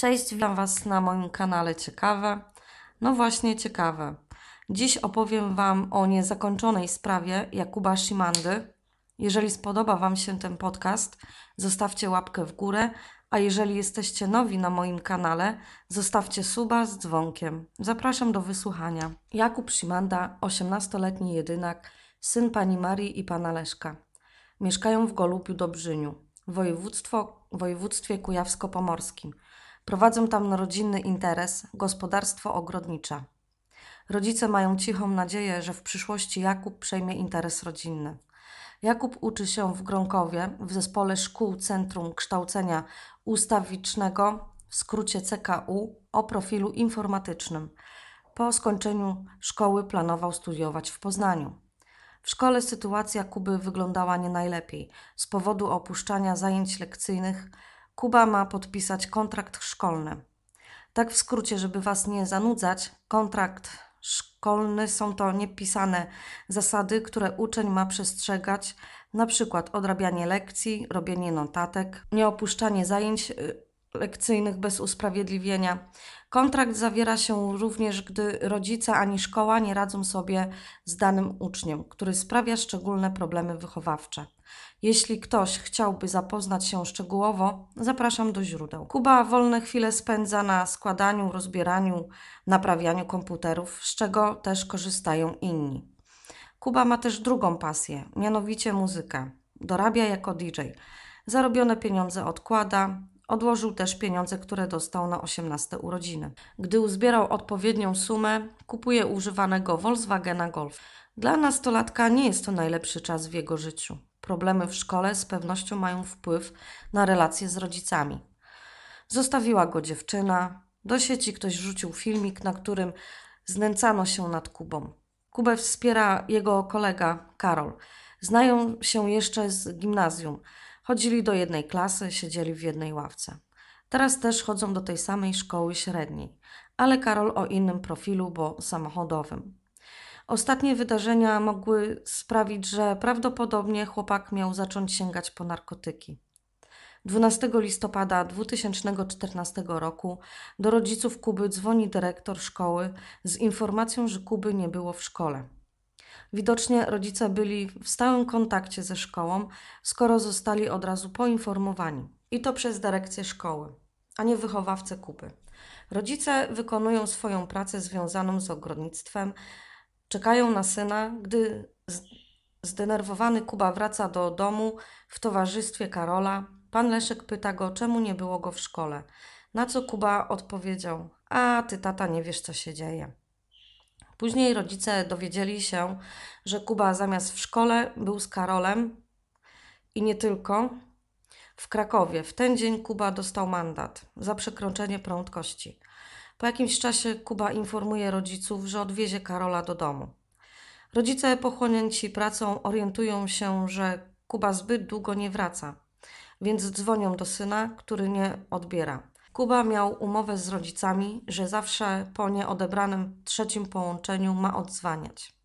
Cześć, witam Was na moim kanale Ciekawe. No właśnie, ciekawe. Dziś opowiem Wam o niezakończonej sprawie Jakuba Szymandy. Jeżeli spodoba Wam się ten podcast, zostawcie łapkę w górę, a jeżeli jesteście nowi na moim kanale, zostawcie suba z dzwonkiem. Zapraszam do wysłuchania. Jakub Szymanda, 18-letni jedynak, syn pani Marii i pana Leszka. Mieszkają w Golubiu Dobrzyniu, województwo, województwie kujawsko-pomorskim – Prowadzą tam rodzinny interes gospodarstwo ogrodnicze. Rodzice mają cichą nadzieję, że w przyszłości Jakub przejmie interes rodzinny. Jakub uczy się w Gronkowie w zespole szkół Centrum Kształcenia Ustawicznego, w skrócie CKU, o profilu informatycznym. Po skończeniu szkoły planował studiować w Poznaniu. W szkole sytuacja Kuby wyglądała nie najlepiej z powodu opuszczania zajęć lekcyjnych Kuba ma podpisać kontrakt szkolny. Tak w skrócie, żeby Was nie zanudzać, kontrakt szkolny są to niepisane zasady, które uczeń ma przestrzegać, na przykład odrabianie lekcji, robienie notatek, nieopuszczanie zajęć y, lekcyjnych bez usprawiedliwienia. Kontrakt zawiera się również, gdy rodzice ani szkoła nie radzą sobie z danym uczniem, który sprawia szczególne problemy wychowawcze. Jeśli ktoś chciałby zapoznać się szczegółowo, zapraszam do źródeł. Kuba wolne chwile spędza na składaniu, rozbieraniu, naprawianiu komputerów, z czego też korzystają inni. Kuba ma też drugą pasję, mianowicie muzykę. Dorabia jako DJ. Zarobione pieniądze odkłada, Odłożył też pieniądze, które dostał na 18 urodziny. Gdy uzbierał odpowiednią sumę, kupuje używanego Volkswagena Golf. Dla nastolatka nie jest to najlepszy czas w jego życiu. Problemy w szkole z pewnością mają wpływ na relacje z rodzicami. Zostawiła go dziewczyna. Do sieci ktoś rzucił filmik, na którym znęcano się nad Kubą. Kubę wspiera jego kolega Karol. Znają się jeszcze z gimnazjum. Chodzili do jednej klasy, siedzieli w jednej ławce. Teraz też chodzą do tej samej szkoły średniej, ale Karol o innym profilu, bo samochodowym. Ostatnie wydarzenia mogły sprawić, że prawdopodobnie chłopak miał zacząć sięgać po narkotyki. 12 listopada 2014 roku do rodziców Kuby dzwoni dyrektor szkoły z informacją, że Kuby nie było w szkole. Widocznie rodzice byli w stałym kontakcie ze szkołą, skoro zostali od razu poinformowani. I to przez dyrekcję szkoły, a nie wychowawcę Kuby. Rodzice wykonują swoją pracę związaną z ogrodnictwem, Czekają na syna, gdy zdenerwowany Kuba wraca do domu w towarzystwie Karola. Pan Leszek pyta go, czemu nie było go w szkole. Na co Kuba odpowiedział: A ty, tata, nie wiesz, co się dzieje. Później rodzice dowiedzieli się, że Kuba zamiast w szkole był z Karolem i nie tylko, w Krakowie. W ten dzień Kuba dostał mandat za przekroczenie prędkości. Po jakimś czasie Kuba informuje rodziców, że odwiezie Karola do domu. Rodzice pochłonięci pracą orientują się, że Kuba zbyt długo nie wraca, więc dzwonią do syna, który nie odbiera. Kuba miał umowę z rodzicami, że zawsze po nieodebranym trzecim połączeniu ma odzwaniać.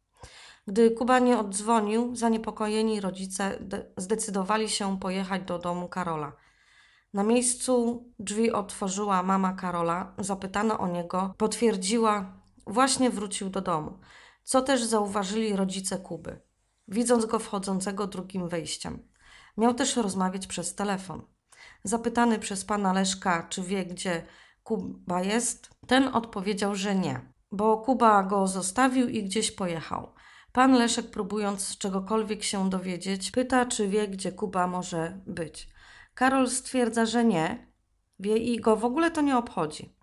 Gdy Kuba nie oddzwonił, zaniepokojeni rodzice zdecydowali się pojechać do domu Karola. Na miejscu drzwi otworzyła mama Karola, zapytana o niego, potwierdziła, właśnie wrócił do domu, co też zauważyli rodzice Kuby, widząc go wchodzącego drugim wejściem. Miał też rozmawiać przez telefon. Zapytany przez pana Leszka, czy wie, gdzie Kuba jest, ten odpowiedział, że nie, bo Kuba go zostawił i gdzieś pojechał. Pan Leszek, próbując czegokolwiek się dowiedzieć, pyta, czy wie, gdzie Kuba może być. Karol stwierdza, że nie, wie i go w ogóle to nie obchodzi.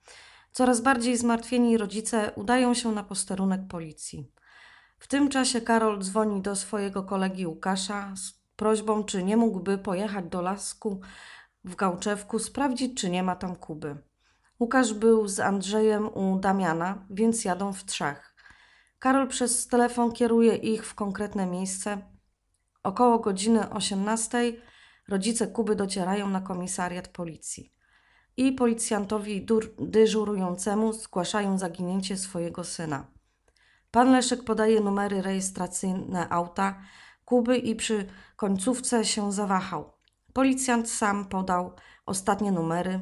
Coraz bardziej zmartwieni rodzice udają się na posterunek policji. W tym czasie Karol dzwoni do swojego kolegi Łukasza z prośbą, czy nie mógłby pojechać do lasku w Gałczewku, sprawdzić, czy nie ma tam Kuby. Łukasz był z Andrzejem u Damiana, więc jadą w trzech. Karol przez telefon kieruje ich w konkretne miejsce. Około godziny 18 rodzice Kuby docierają na komisariat policji i policjantowi dyżurującemu zgłaszają zaginięcie swojego syna. Pan Leszek podaje numery rejestracyjne auta Kuby i przy końcówce się zawahał. Policjant sam podał ostatnie numery.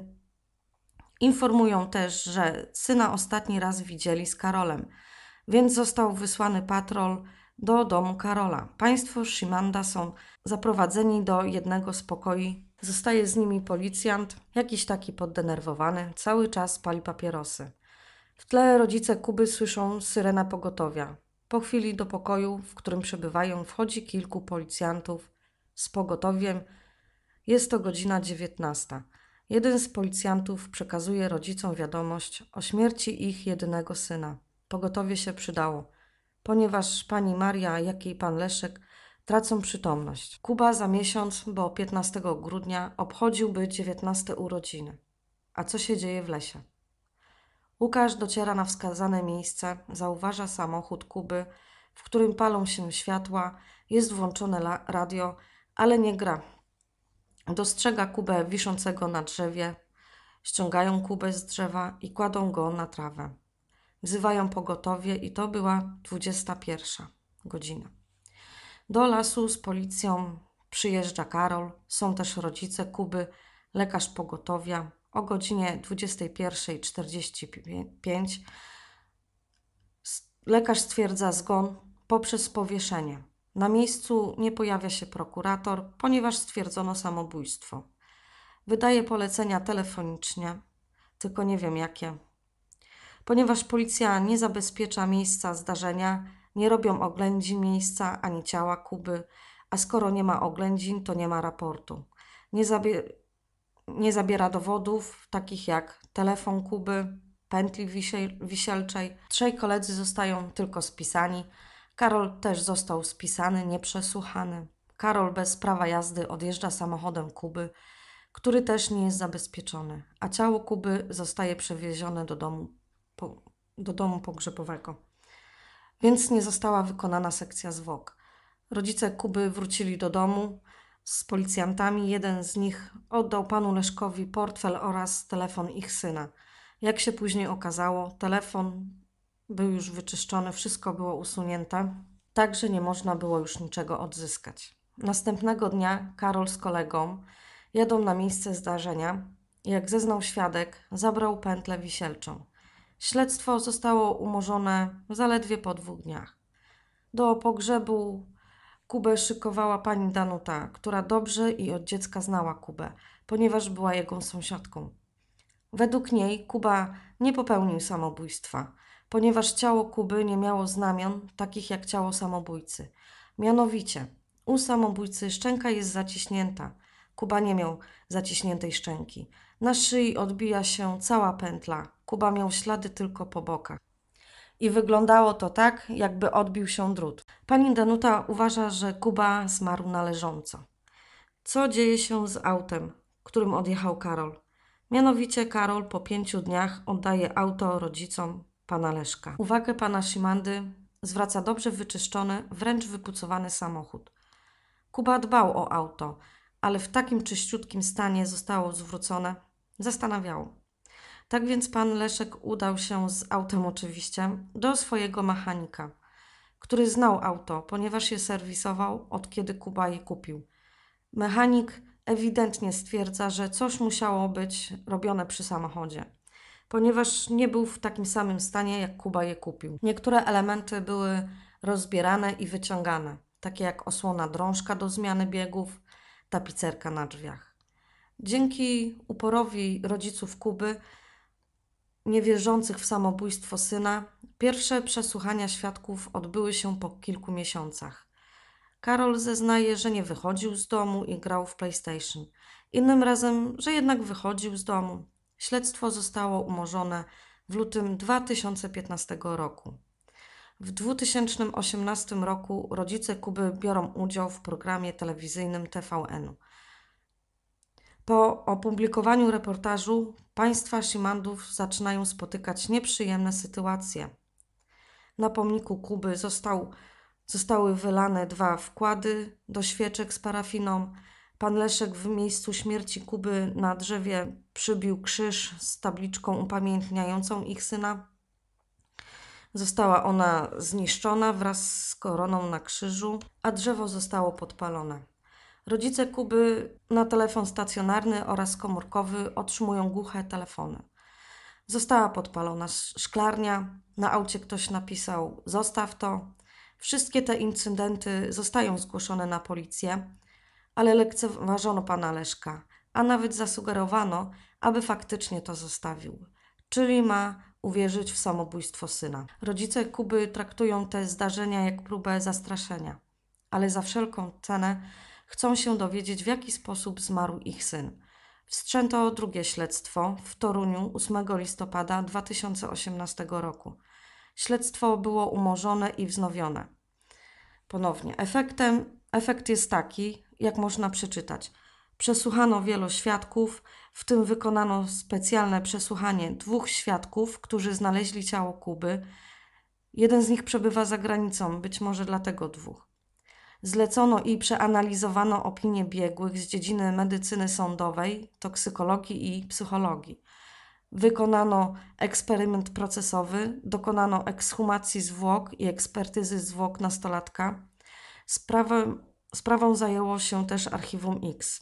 Informują też, że syna ostatni raz widzieli z Karolem – więc został wysłany patrol do domu Karola. Państwo Shimanda są zaprowadzeni do jednego z pokoi. Zostaje z nimi policjant, jakiś taki poddenerwowany, cały czas pali papierosy. W tle rodzice Kuby słyszą syrenę pogotowia. Po chwili do pokoju, w którym przebywają, wchodzi kilku policjantów z pogotowiem. Jest to godzina 19. Jeden z policjantów przekazuje rodzicom wiadomość o śmierci ich jedynego syna. Pogotowie się przydało, ponieważ pani Maria, jak i pan Leszek tracą przytomność. Kuba za miesiąc, bo 15 grudnia, obchodziłby 19 urodziny. A co się dzieje w lesie? Łukasz dociera na wskazane miejsce, zauważa samochód Kuby, w którym palą się światła, jest włączone radio, ale nie gra. Dostrzega Kubę wiszącego na drzewie, ściągają Kubę z drzewa i kładą go na trawę. Wzywają pogotowie i to była 21 godzina. Do lasu z policją przyjeżdża Karol, są też rodzice Kuby, lekarz pogotowia. O godzinie 21.45 lekarz stwierdza zgon poprzez powieszenie. Na miejscu nie pojawia się prokurator, ponieważ stwierdzono samobójstwo. Wydaje polecenia telefonicznie, tylko nie wiem jakie ponieważ policja nie zabezpiecza miejsca zdarzenia, nie robią oględzin miejsca ani ciała Kuby, a skoro nie ma oględzin, to nie ma raportu. Nie, zabie nie zabiera dowodów takich jak telefon Kuby, pętli wisiel wisielczej. Trzej koledzy zostają tylko spisani. Karol też został spisany, nieprzesłuchany. Karol bez prawa jazdy odjeżdża samochodem Kuby, który też nie jest zabezpieczony, a ciało Kuby zostaje przewiezione do domu po, do domu pogrzebowego. Więc nie została wykonana sekcja zwłok. Rodzice Kuby wrócili do domu z policjantami. Jeden z nich oddał panu Leszkowi portfel oraz telefon ich syna. Jak się później okazało, telefon był już wyczyszczony, wszystko było usunięte, także nie można było już niczego odzyskać. Następnego dnia Karol z kolegą jadą na miejsce zdarzenia. Jak zeznał świadek, zabrał pętlę wisielczą. Śledztwo zostało umorzone zaledwie po dwóch dniach. Do pogrzebu Kubę szykowała pani Danuta, która dobrze i od dziecka znała Kubę, ponieważ była jego sąsiadką. Według niej Kuba nie popełnił samobójstwa, ponieważ ciało Kuby nie miało znamion takich jak ciało samobójcy. Mianowicie, u samobójcy szczęka jest zaciśnięta. Kuba nie miał zaciśniętej szczęki. Na szyi odbija się cała pętla Kuba miał ślady tylko po bokach. I wyglądało to tak, jakby odbił się drut. Pani Danuta uważa, że Kuba zmarł należąco. Co dzieje się z autem, którym odjechał Karol? Mianowicie Karol po pięciu dniach oddaje auto rodzicom pana Leszka. Uwagę pana Simandy zwraca dobrze wyczyszczony, wręcz wypucowany samochód. Kuba dbał o auto, ale w takim czyściutkim stanie zostało zwrócone, zastanawiało. Tak więc pan Leszek udał się z autem oczywiście do swojego mechanika, który znał auto, ponieważ je serwisował od kiedy Kuba je kupił. Mechanik ewidentnie stwierdza, że coś musiało być robione przy samochodzie, ponieważ nie był w takim samym stanie, jak Kuba je kupił. Niektóre elementy były rozbierane i wyciągane, takie jak osłona drążka do zmiany biegów, tapicerka na drzwiach. Dzięki uporowi rodziców Kuby niewierzących w samobójstwo syna, pierwsze przesłuchania świadków odbyły się po kilku miesiącach. Karol zeznaje, że nie wychodził z domu i grał w PlayStation. Innym razem, że jednak wychodził z domu. Śledztwo zostało umorzone w lutym 2015 roku. W 2018 roku rodzice Kuby biorą udział w programie telewizyjnym TVN. Po opublikowaniu reportażu państwa Szymandów zaczynają spotykać nieprzyjemne sytuacje. Na pomniku Kuby został, zostały wylane dwa wkłady do świeczek z parafiną. Pan Leszek w miejscu śmierci Kuby na drzewie przybił krzyż z tabliczką upamiętniającą ich syna. Została ona zniszczona wraz z koroną na krzyżu, a drzewo zostało podpalone. Rodzice Kuby na telefon stacjonarny oraz komórkowy otrzymują głuche telefony. Została podpalona szklarnia, na aucie ktoś napisał: Zostaw to. Wszystkie te incydenty zostają zgłoszone na policję, ale lekceważono pana Leszka, a nawet zasugerowano, aby faktycznie to zostawił. Czyli ma uwierzyć w samobójstwo syna. Rodzice Kuby traktują te zdarzenia jak próbę zastraszenia, ale za wszelką cenę Chcą się dowiedzieć, w jaki sposób zmarł ich syn. Wstrzęto drugie śledztwo w Toruniu 8 listopada 2018 roku. Śledztwo było umorzone i wznowione. Ponownie. Efektem, efekt jest taki, jak można przeczytać. Przesłuchano wielu świadków, w tym wykonano specjalne przesłuchanie dwóch świadków, którzy znaleźli ciało Kuby. Jeden z nich przebywa za granicą, być może dlatego dwóch. Zlecono i przeanalizowano opinie biegłych z dziedziny medycyny sądowej, toksykologii i psychologii. Wykonano eksperyment procesowy, dokonano ekshumacji zwłok i ekspertyzy zwłok nastolatka. Sprawę, sprawą zajęło się też Archiwum X.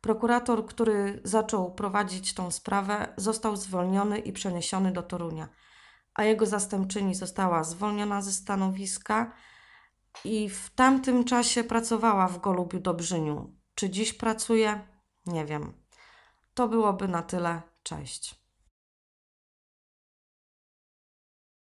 Prokurator, który zaczął prowadzić tą sprawę, został zwolniony i przeniesiony do Torunia, a jego zastępczyni została zwolniona ze stanowiska i w tamtym czasie pracowała w Golubiu Dobrzyniu. Czy dziś pracuje? Nie wiem. To byłoby na tyle. Cześć.